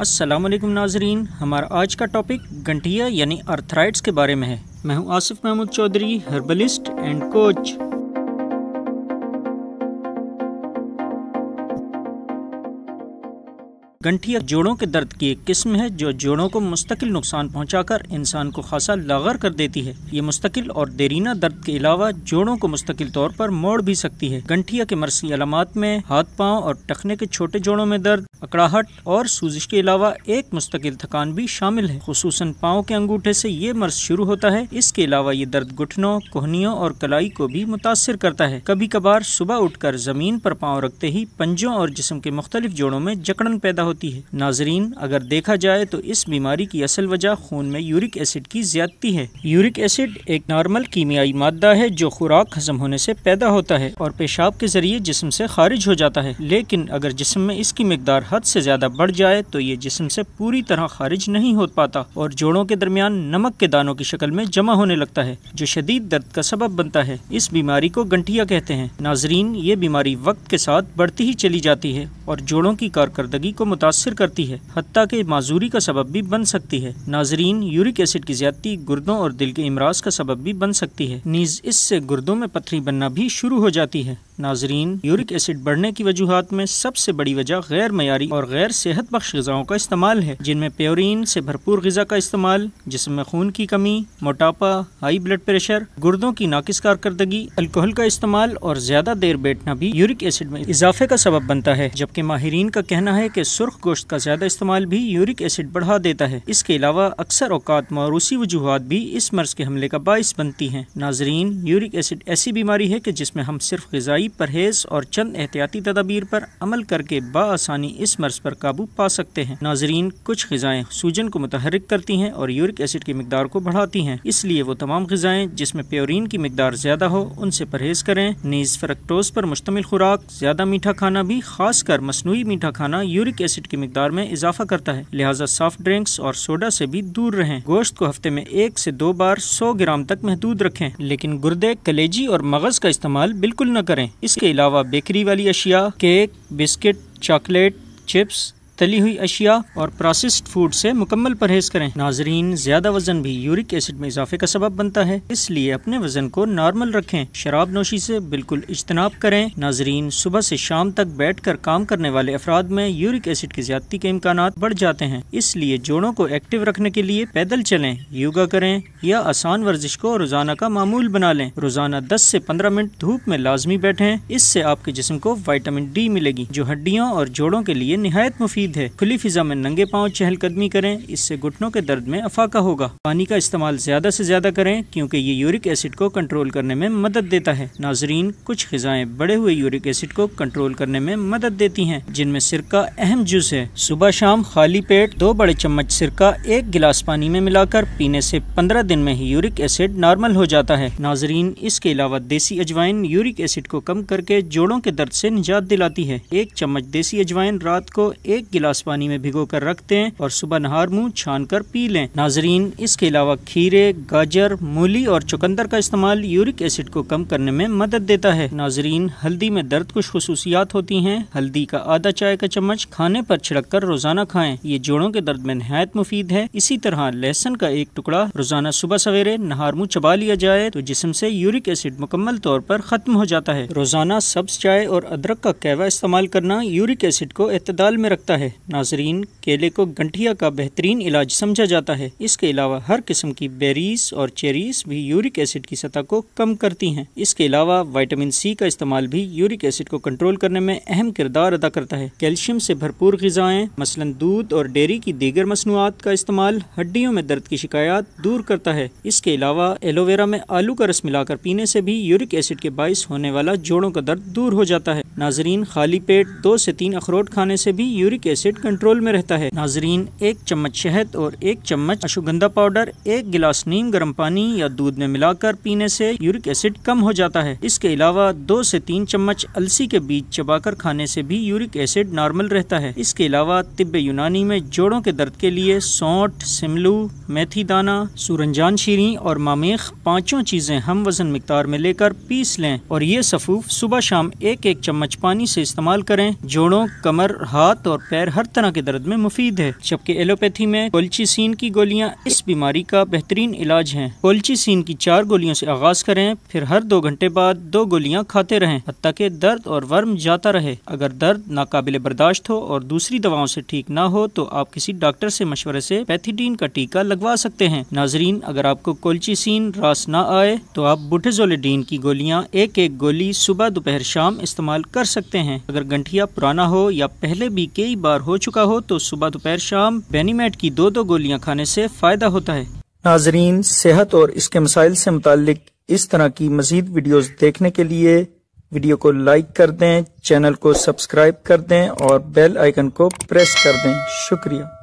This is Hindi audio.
अस्सलाम वालेकुम नाजरीन हमारा आज का टॉपिक गंठिया यानी अर्थराइट्स के बारे में है मैं हूं Asif Mahmood Chaudhry herbalist and coach गंठिया जोड़ों के दर्द की एक किस्म है जो जोड़ों को मुस्तकिल नुकसान पहुंचाकर इंसान को खासा लागर कर देती है ये मुस्तकिल और देरीना दर्द के अलावा जोड़ों को मुस्तकिल तौर पर मोड़ भी सकती है गंठिया के मरसी अलामत में हाथ पाँव और टखने के छोटे जोड़ों में दर्द अकड़ाहट और सूजिश के अलावा एक मुस्तकिल थकान भी शामिल है खसूस पाँव के अंगूठे से ये मर्ज शुरू होता है इसके अलावा ये दर्द घुटनों कोहनियों और कलाई को भी मुतासर करता है कभी कभार सुबह उठकर जमीन पर पाँव रखते ही पंजों और जिसम के मुख्तलिफ जोड़ों में जकड़न पैदा होती है नाजरीन अगर देखा जाए तो इस बीमारी की असल वजह खून में यूरिक एसिड की ज्यादती है यूरिक एसिड एक नॉर्मल कीमियाई मादा है जो खुराक हजम होने से पैदा होता है और पेशाब के जरिए जिसम से खारिज हो जाता है लेकिन अगर जिसम में इसकी मकदार हद से ज़्यादा बढ़ जाए तो ये जिसम से पूरी तरह खारिज नहीं हो पाता और जोड़ों के दरमियान नमक के दानों की शक्ल में जमा होने लगता है जो शदीद दर्द का सबब बनता है इस बीमारी को गंठिया कहते हैं नाजरीन ये बीमारी वक्त के साथ बढ़ती ही चली जाती है और जोड़ों की कारकर्दगी को मुतासर करती है हती के माजूरी का सबब भी बन सकती है नाजरीन यूरिक एसिड की ज्यादा गुर्दों और दिल के अमराज का सबब भी बन सकती है नीज इससे गुर्दों में पथरी बनना भी शुरू हो जाती है नाजरीन यूरिक एसिड बढ़ने की वजूहत में सबसे बड़ी वजह गैर मयारी और गैर सेहत बख्श गजाओं का इस्तेमाल है जिनमें प्योरिन से भरपूर गजा का इस्तेमाल में खून की कमी मोटापा हाई ब्लड प्रेशर गुर्दों की नाकिस कारदगी अल्कोहल का इस्तेमाल और ज्यादा देर बैठना भी यूरिक एसिड में इजाफे का सबब बनता है जबकि माहरीन का कहना है की सुर सुर्ख गोश्त का ज़्यादा इस्तेमाल भी यूरिक एसिड बढ़ा देता है इसके अलावा अक्सर अवकात मौरूसी वजूहत भी इस मर्ज के हमले का बायस बनती है नाजरीन यूरिक एसिड ऐसी बीमारी है की जिसमें हम सिर्फ गजाई परहेज और चंद एहतियाती तदाबीर पर अमल करके बासानी इस मर्ज पर काबू पा सकते हैं नाजरीन कुछ गजाएं सूजन को मुतहरक करती हैं और यूरिक एसिड की मकदार को बढ़ाती हैं इसलिए वो तमाम गजाएं जिसमें प्योरिन की मकदार ज़्यादा हो उनसे परहेज करें नीज़ फ्रक्टोज पर मुश्तमिल खुराक ज़्यादा मीठा खाना भी खासकर मसनू मीठा खाना यूरिक एसिड एसिड की मकदार में इजाफा करता है लिहाजा सॉफ्ट ड्रिंक्स और सोडा से भी दूर रहें गोश्त को हफ्ते में एक से दो बार सौ ग्राम तक महदूद रखें लेकिन गुर्दे कलेजी और मगज़ का इस्तेमाल बिल्कुल न करें इसके अलावा बेकरी वाली अशिया केक बिस्किट चॉकलेट चिप्स तली हुई अशिया और प्रोसेस्ड फूड से मुकम्मल परहेज करें नाजरीन ज्यादा वजन भी यूरिक एसिड में इजाफे का सबब बनता है इसलिए अपने वजन को नॉर्मल रखें शराब नोशी से बिल्कुल इज्तनाब करें नाजरीन सुबह से शाम तक बैठ कर काम करने वाले अफराद में यूरिक एसिड की ज्यादा के इम्कान बढ़ जाते हैं इसलिए जोड़ों को एक्टिव रखने के लिए पैदल चलें योगा करें या आसान वर्जिश को रोजाना का मामूल बना लें रोजाना दस से पंद्रह मिनट धूप में लाजमी बैठे इससे आपके जिसम को वाइटामिन डी मिलेगी जो हड्डियों और जोड़ों के लिए नहायत मुफीद मुफीद है खुली फिजा में नंगे पाँव चहलकदमी करें इससे घुटनों के दर्द में अफाका होगा पानी का इस्तेमाल ज्यादा ऐसी ज्यादा करें क्यूँकी ये यूरिक एसिड को कंट्रोल करने में मदद देता है नाजरीन कुछ खज़ाएं बड़े हुए यूरिक एसिड को कंट्रोल करने में मदद देती है जिनमें सिरका अहम जूस है सुबह शाम खाली पेट दो बड़े चम्मच सिरका एक गिलास पानी में मिलाकर पीने से पंद्रह दिन में ही यूरिक एसिड नॉर्मल हो जाता है नाजरीन इसके अलावा देसी अजवाइन यूरिक एसिड को कम करके जोड़ों के दर्द से निजात दिलाती है एक चम्मच देसी अजवाइन रात को एक गिलास पानी में भिगो कर रख दें और सुबह नहार मुँह छान कर पी लें नाजरीन इसके अलावा खीरे गाजर मूली और चुकंदर का इस्तेमाल यूरिक एसिड को कम करने में मदद देता है नाजरीन हल्दी में दर्द कुछ खसूसियात होती है हल्दी का आधा चाय का चम्मच खाने पर छिड़क कर रोजाना खाएं ये जोड़ों के दर्द में नहायत मुफीद है इसी तरह लहसन का एक टुकड़ा रोजाना सुबह सवेरे नहार मुँह चबा लिया जाए तो जिसम से यूरिक एसिड मुकम्मल तौर पर खत्म हो जाता है रोजाना सब्ज चाय और अदरक का कहवा इस्तेमाल करना यूरिक एसिड को अतदाल में रखता है है नाजरीन केले को गंठिया का बेहतरीन इलाज समझा जाता है इसके अलावा हर किस्म की बेरीज और चेरीज भी यूरिक एसिड की सतह को कम करती हैं इसके अलावा वाइटामिन सी का इस्तेमाल भी यूरिक एसिड को कंट्रोल करने में अहम किरदार अदा करता है कैल्शियम से भरपूर गजाएं मसलन दूध और डेयरी की दीगर मसनूआत का इस्तेमाल हड्डियों में दर्द की शिकायत दूर करता है इसके अलावा एलोवेरा में आलू का रस मिलाकर पीने से भी यूरिक एसिड के बायस होने वाला जोड़ों का दर्द दूर हो जाता है नाजरीन खाली पेट दो से तीन अखरोट खाने से भी यूरिक एसिड एसिड कंट्रोल में रहता है नाजरीन एक चम्मच शहद और एक चम्मच अशुगंधा पाउडर एक गिलास नीम गर्म पानी या दूध में मिलाकर पीने से यूरिक एसिड कम हो जाता है इसके अलावा दो से तीन चम्मच अलसी के बीज चबाकर खाने से भी यूरिक एसिड नॉर्मल रहता है इसके अलावा तिब यूनानी में जोड़ों के दर्द के लिए सौठ सिमलू मेथी दाना सूरनजान शीरी और मामेख पाँचों चीजें हम वजन मकदार में लेकर पीस लें और ये सफूफ सुबह शाम एक एक चम्मच पानी से इस्तेमाल करें जोड़ों कमर हाथ और पैर पैर हर तरह के दर्द में मुफीद है जबकि एलोपैथी में कोल्चीसिन की गोलियाँ इस बीमारी का बेहतरीन इलाज है कोल्चीसिन की चार गोलियों से आगाज करें फिर हर दो घंटे बाद दो गोलियाँ खाते रहें हती के दर्द और वर्म जाता रहे अगर दर्द नाकाबिल बर्दाश्त हो और दूसरी दवाओं से ठीक ना हो तो आप किसी डॉक्टर से मशवरे से पैथीडीन का टीका लगवा सकते हैं नाजरीन अगर आपको कोल्चीसीन रास ना आए तो आप बुटेजोलेडीन की गोलियाँ एक एक गोली सुबह दोपहर शाम इस्तेमाल कर सकते हैं अगर गंठिया पुराना हो या पहले भी कई बार बार हो चुका हो तो सुबह दोपहर शाम बेनीमेट की दो दो गोलियां खाने से फ़ायदा होता है नाजरीन सेहत और इसके मसाइल से मुतालिक इस तरह की मजीद वीडियोस देखने के लिए वीडियो को लाइक कर दें चैनल को सब्सक्राइब कर दें और बेल आइकन को प्रेस कर दें शुक्रिया